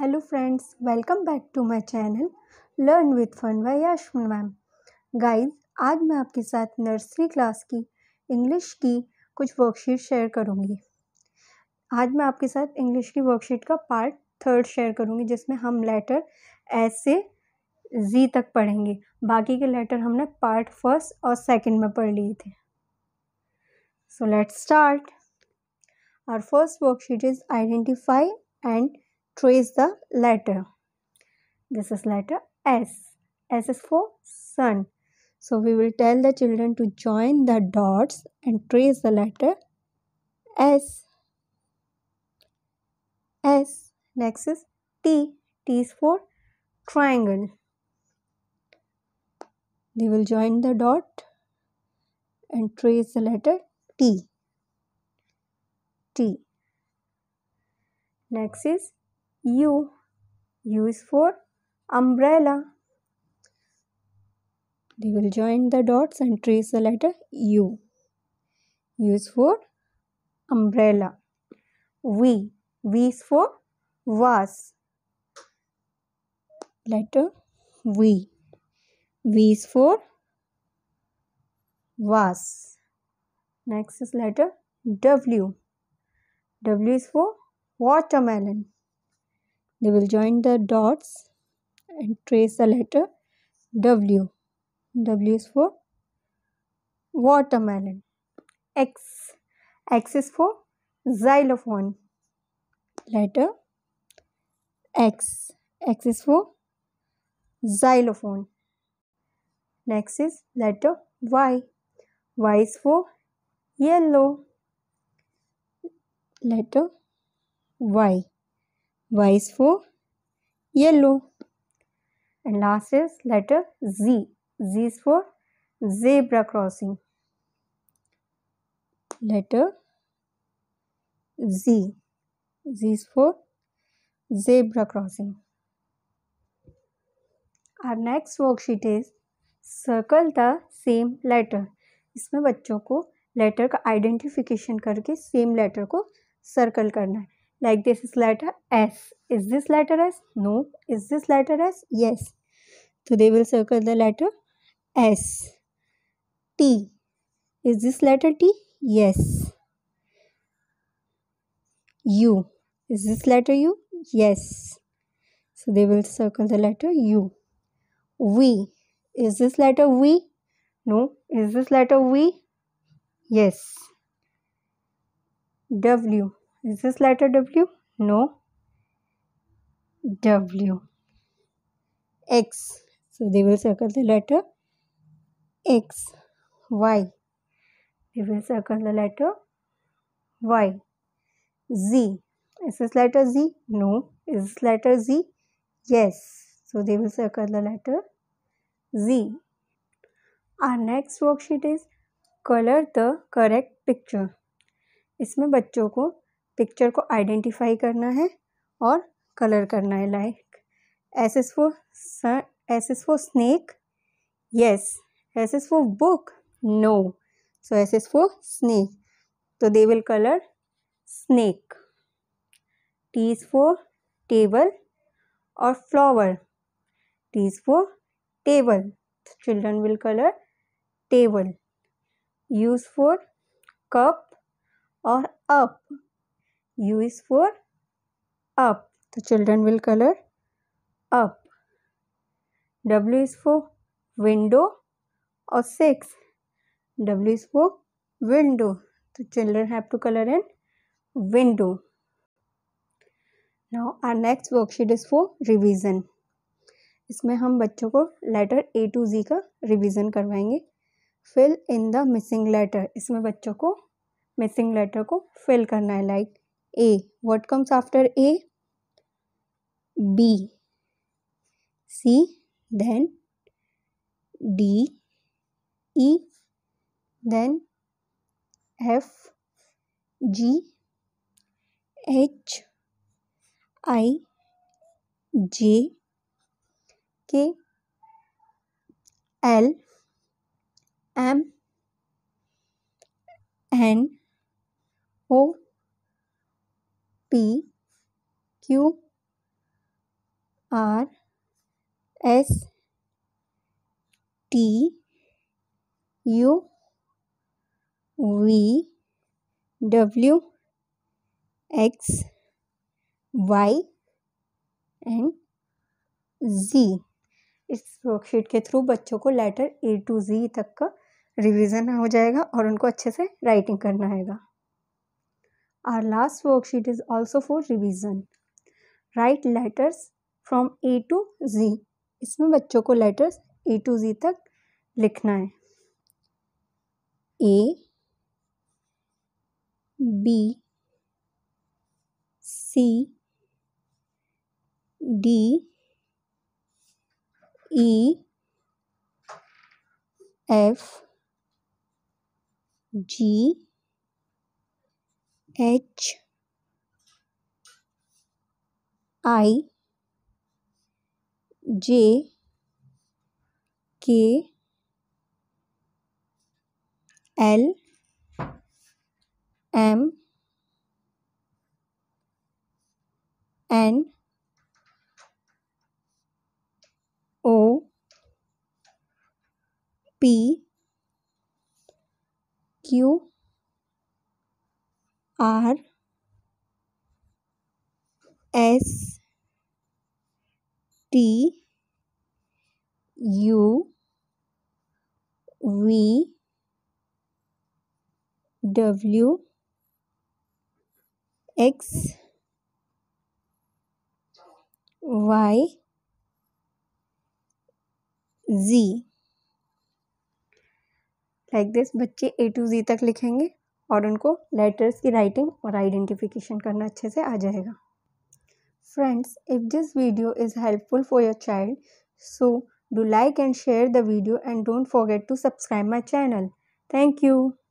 Hello friends welcome back to my channel learn with fun by Yasmin ma'am guys आज मैं आपके साथ nursery class की इंग्लिश की कुछ वर्कशीट शेयर करूँगी आज मैं आपके साथ इंग्लिश की वर्कशीट का पार्ट थर्ड शेयर करूँगी जिसमें हम लेटर एस से जी तक पढ़ेंगे बाकी के लेटर हमने पार्ट फर्स्ट और सेकेंड में पढ़ लिए थे so let's start our first worksheet is identify and trace the letter. This is letter S. S is for sun. So we will tell the children to join the dots and trace the letter S. S. Next is T. T is for triangle. They will join the dot and trace the letter T. T. Next is U. U is for umbrella. They will join the dots and trace the letter U. U is for umbrella. V. V is for vase. Letter V. V is for vase. Next is letter W. W is for watermelon they will join the dots and trace the letter w w is for watermelon x x is for xylophone letter x x is for xylophone next is letter y y is for yellow letter y Y's for yellow. And last is letter Z. Z is for zebra crossing. Letter Z. Z is for zebra crossing. Our next worksheet is circle the same letter इसमें बच्चों को letter का identification करके same letter को circle करना है like this is letter S. Is this letter S? No. Is this letter S? Yes. So they will circle the letter S. T. Is this letter T? Yes. U. Is this letter U? Yes. So they will circle the letter U. V. Is this letter V? No. Is this letter V? Yes. W. Is this letter W? No. W. X. So they will circle the letter X. Y. They will circle the letter Y. Z. Is this letter Z? No. Is this letter Z? Yes. So they will circle the letter Z. Our next worksheet is color the correct picture. इसमें बच्चों को picture को identify करना है और colour करना है like S S for S S for snake yes S S for book no so S S for snake तो they will colour snake T is for table और flower T is for table children will colour table use for cup और up U is for up. The children will color up. W is for window or 6. W is for window. The children have to color in window. Now our next worksheet is for revision इसमें हम बच्चों को letter A to जी का revision करवाएंगे fill in the missing letter इसमें बच्चों को missing letter को फिल करना है like like, A. What comes after A? B. C. Then D. E. Then F. G. H. I. J. K. L. M. N. O. P Q R S T U V W X Y and Z इस worksheet के through बच्चों को letter A to जी तक का revision हो जाएगा और उनको अच्छे से राइटिंग करना आएगा Our last worksheet is also for revision. Write letters from A to Z. इसमें बच्चों को letters a to z तक लिखना है a b c d e f g H I J K L M N O P Q R S T U V W X Y Z like this बच्चे A to जी तक लिखेंगे और उनको letters की writing और identification करना अच्छे से आ जाएगा friends if this video is helpful for your child so do like and share the video and don't forget to subscribe my channel thank you